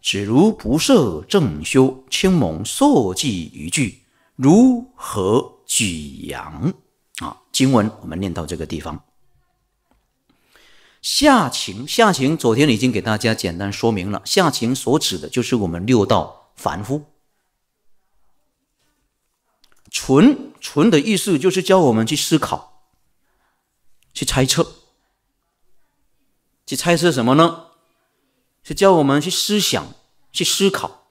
只如不设正修，轻蒙受迹逾距，如何举扬？啊，经文我们念到这个地方。下情，下情，昨天已经给大家简单说明了。下情所指的就是我们六道凡夫。纯纯的意思就是教我们去思考，去猜测。去猜测什么呢？是叫我们去思想、去思考，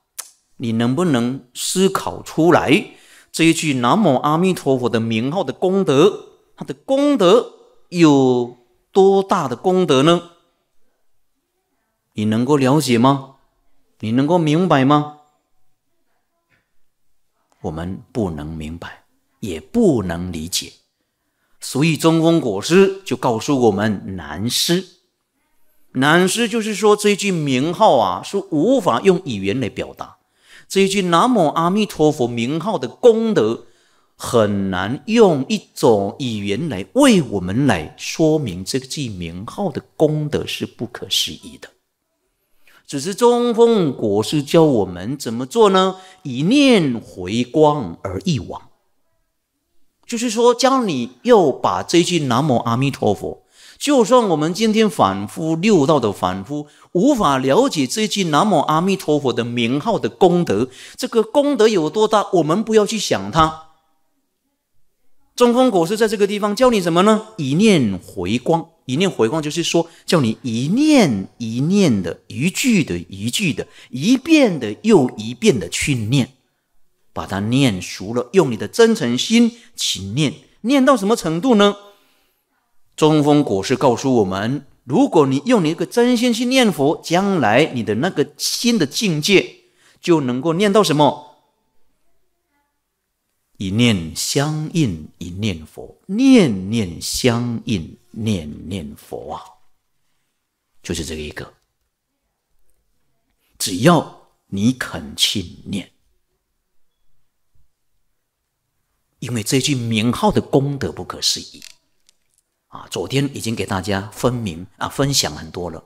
你能不能思考出来这一句“南无阿弥陀佛”的名号的功德？它的功德有多大的功德呢？你能够了解吗？你能够明白吗？我们不能明白，也不能理解，所以中风果师就告诉我们难师。南师就是说，这一句名号啊，是无法用语言来表达。这一句“南无阿弥陀佛”名号的功德，很难用一种语言来为我们来说明。这个句名号的功德是不可思议的。只是中风国师教我们怎么做呢？以念回光而忆往，就是说，教你又把这句“南无阿弥陀佛”。就算我们今天反复六道的反复，无法了解这句南无阿弥陀佛的名号的功德，这个功德有多大，我们不要去想它。中风果师在这个地方叫你什么呢？一念回光，一念回光就是说，叫你一念一念的，一句的一句的，一遍的又一遍的去念，把它念熟了，用你的真诚心去念，念到什么程度呢？中风果实告诉我们：，如果你用你一个真心去念佛，将来你的那个心的境界就能够念到什么？一念相应，一念佛，念念相应，念念佛啊，就是这一个。只要你肯去念，因为这句名号的功德不可思议。啊，昨天已经给大家分明啊分享很多了。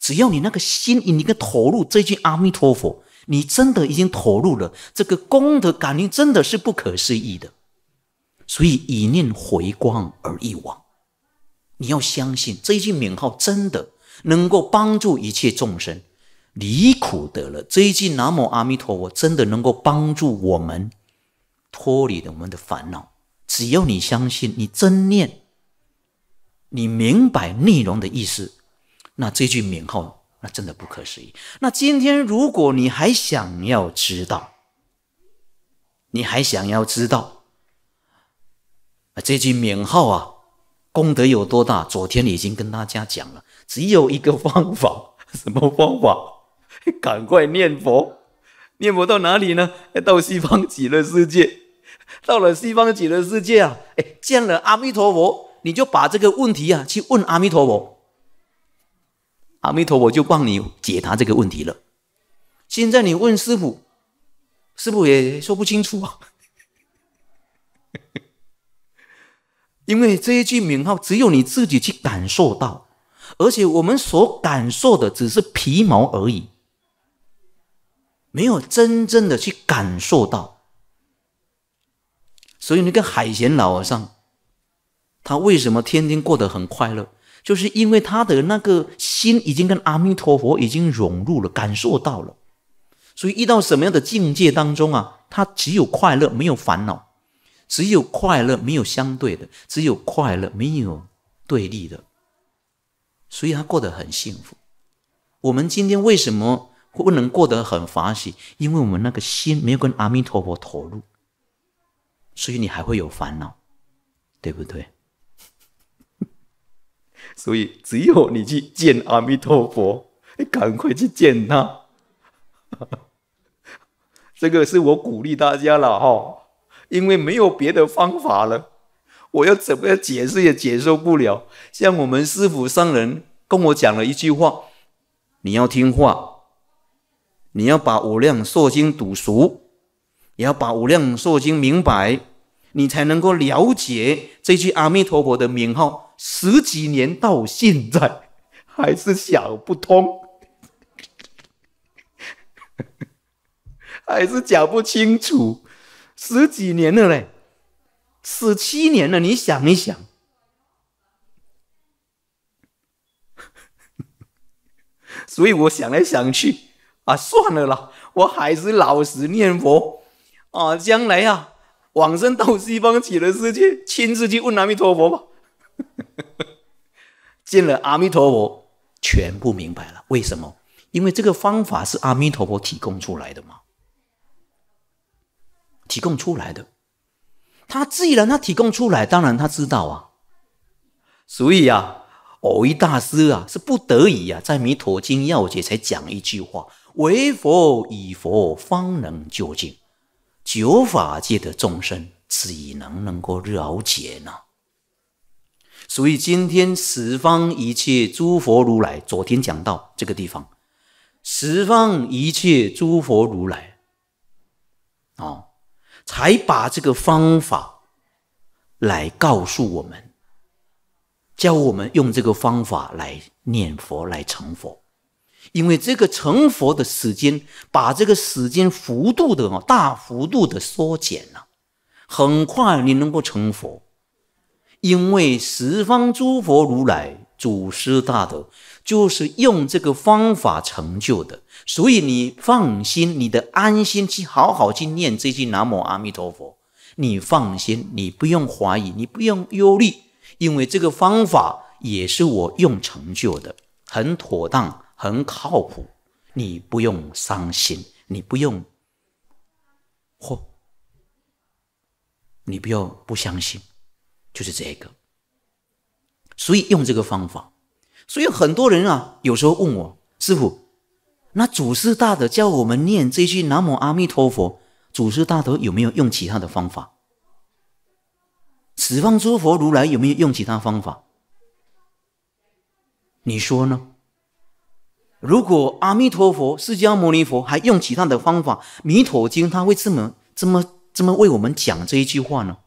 只要你那个心，你跟投入这句阿弥陀佛，你真的已经投入了。这个功德感应真的是不可思议的。所以以念回光而一往，你要相信这一句名号真的能够帮助一切众生离苦得了。这一句南无阿弥陀佛真的能够帮助我们脱离了我们的烦恼。只要你相信，你真念。你明白内容的意思，那这句名号那真的不可思议。那今天如果你还想要知道，你还想要知道，啊，这句名号啊，功德有多大？昨天已经跟大家讲了，只有一个方法，什么方法？赶快念佛，念佛到哪里呢？到西方极乐世界，到了西方极乐世界啊，哎，见了阿弥陀佛。你就把这个问题啊去问阿弥陀佛，阿弥陀佛就帮你解答这个问题了。现在你问师傅，师傅也说不清楚啊，因为这一句名号，只有你自己去感受到，而且我们所感受的只是皮毛而已，没有真正的去感受到。所以那个海贤老和尚。他为什么天天过得很快乐？就是因为他的那个心已经跟阿弥陀佛已经融入了，感受到了。所以，遇到什么样的境界当中啊，他只有快乐，没有烦恼；只有快乐，没有相对的；只有快乐，没有对立的。所以他过得很幸福。我们今天为什么不能过得很法喜？因为我们那个心没有跟阿弥陀佛投入，所以你还会有烦恼，对不对？所以，只有你去见阿弥陀佛，你赶快去见他。这个是我鼓励大家了哈，因为没有别的方法了。我要怎么样解释也解释不了。像我们师父上人跟我讲了一句话：你要听话，你要把《无量寿经》读熟，也要把《无量寿经》明白，你才能够了解这句阿弥陀佛的名号。十几年到现在，还是想不通，还是讲不清楚。十几年了嘞，十七年了。你想一想，所以我想来想去啊，算了啦，我还是老实念佛啊。将来呀，往生到西方极乐世界，亲自去问阿弥陀佛吧。进了阿弥陀佛，全部明白了。为什么？因为这个方法是阿弥陀佛提供出来的嘛，提供出来的。他既然他提供出来，当然他知道啊。所以啊，偶一大师啊，是不得已啊，在《弥陀经要解》才讲一句话：“为佛以佛方能究竟九法界的众生，岂能能够了解呢？”所以，今天十方一切诸佛如来，昨天讲到这个地方，十方一切诸佛如来，啊，才把这个方法来告诉我们，教我们用这个方法来念佛来成佛，因为这个成佛的时间，把这个时间幅度的大幅度的缩减了，很快你能够成佛。因为十方诸佛如来祖师大德就是用这个方法成就的，所以你放心，你的安心去好好去念这句南无阿弥陀佛。你放心，你不用怀疑，你不用忧虑，因为这个方法也是我用成就的，很妥当，很靠谱。你不用伤心，你不用，或你不要不相信。就是这个，所以用这个方法。所以很多人啊，有时候问我师傅：“那祖师大德教我们念这句‘南无阿弥陀佛’，祖师大德有没有用其他的方法？此方诸佛如来有没有用其他方法？你说呢？如果阿弥陀佛、释迦牟尼佛还用其他的方法，《弥陀经》他会这么、这么、这么为我们讲这一句话呢？”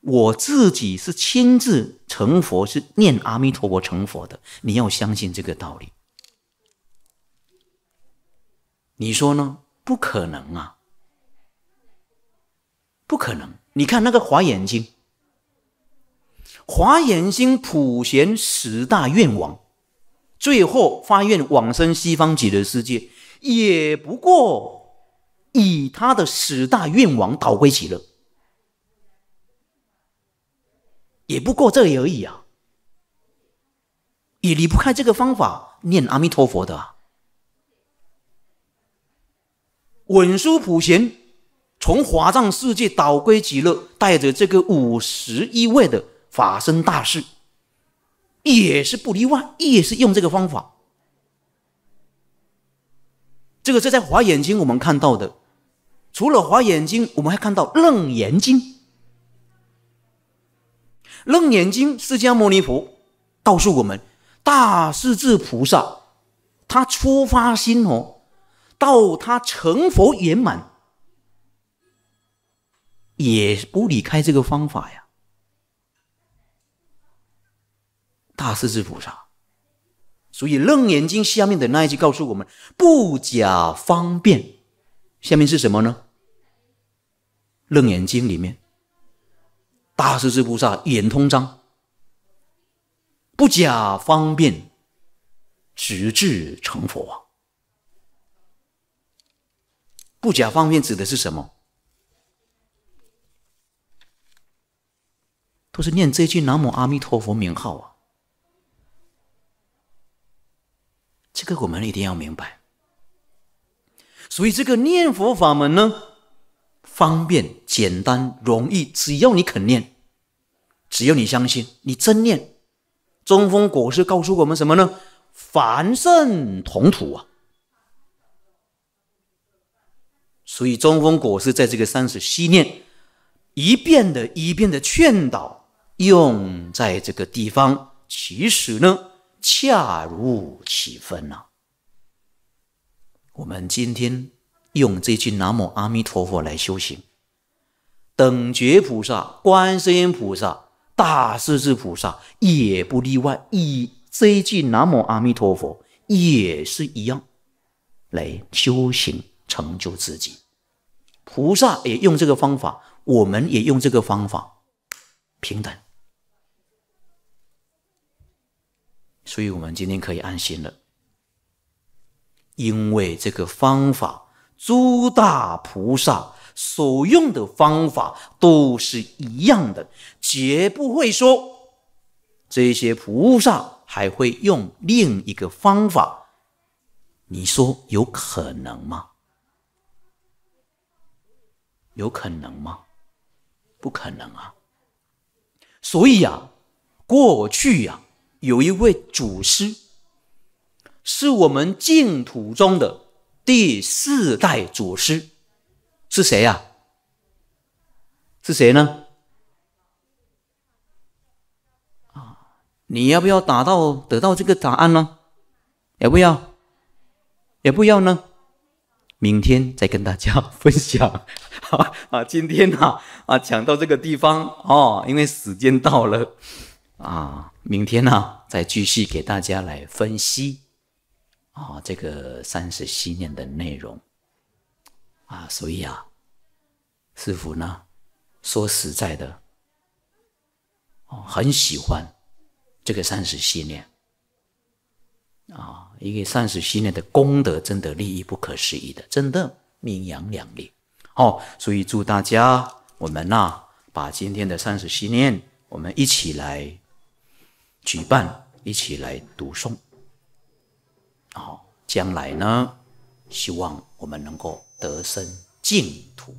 我自己是亲自成佛，是念阿弥陀佛成佛的。你要相信这个道理。你说呢？不可能啊！不可能！你看那个华严经，华严经普贤十大愿王，最后发愿往生西方极乐世界，也不过以他的十大愿王导归极乐。也不过这而已啊，也离不开这个方法念阿弥陀佛的啊。文殊普贤从华藏世界倒归极乐，带着这个五十一位的法身大士，也是不例外，也是用这个方法。这个是在《华眼经》我们看到的，除了《华眼经》，我们还看到《楞严经》。《楞严经》释迦牟尼佛告诉我们，大势至菩萨他出发心哦，到他成佛圆满，也不离开这个方法呀。大势至菩萨，所以《楞严经》下面的那一句告诉我们：不假方便。下面是什么呢？《楞严经》里面。大势至菩萨，一言通章，不假方便，直至成佛。不假方便指的是什么？都是念这句南无阿弥陀佛名号啊！这个我们一定要明白。所以，这个念佛法门呢？方便、简单、容易，只要你肯念，只要你相信，你真念，中风果实告诉我们什么呢？凡圣同土啊，所以中风果实在这个山石西念一遍的一遍的劝导，用在这个地方，其实呢，恰如其分呐。我们今天。用这句“南无阿弥陀佛”来修行，等觉菩萨、观世音菩萨、大势至菩萨也不例外。以这一句“南无阿弥陀佛”也是一样，来修行成就自己。菩萨也用这个方法，我们也用这个方法，平等。所以，我们今天可以安心了，因为这个方法。诸大菩萨所用的方法都是一样的，绝不会说这些菩萨还会用另一个方法。你说有可能吗？有可能吗？不可能啊！所以呀，过去呀，有一位祖师，是我们净土中的。第四代祖师是谁呀？是谁呢？啊，你要不要达到得到这个答案呢？也不要，也不要呢？明天再跟大家分享。啊，今天呢，啊讲到这个地方哦，因为时间到了啊，明天呢再继续给大家来分析。啊，这个三十信念的内容啊，所以啊，师傅呢，说实在的，哦，很喜欢这个三十信念啊，因为三十信念的功德，真的利益不可思议的，真的名扬两利。哦，所以祝大家，我们呐，把今天的三十信念，我们一起来举办，一起来读诵。好，将来呢？希望我们能够得生净土。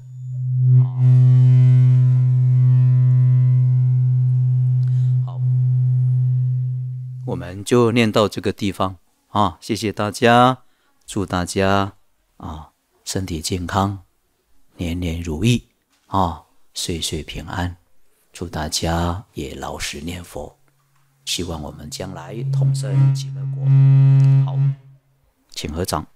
好，我们就念到这个地方啊！谢谢大家，祝大家啊身体健康，年年如意啊，岁岁平安。祝大家也老实念佛，希望我们将来同生极乐国。好。请合掌。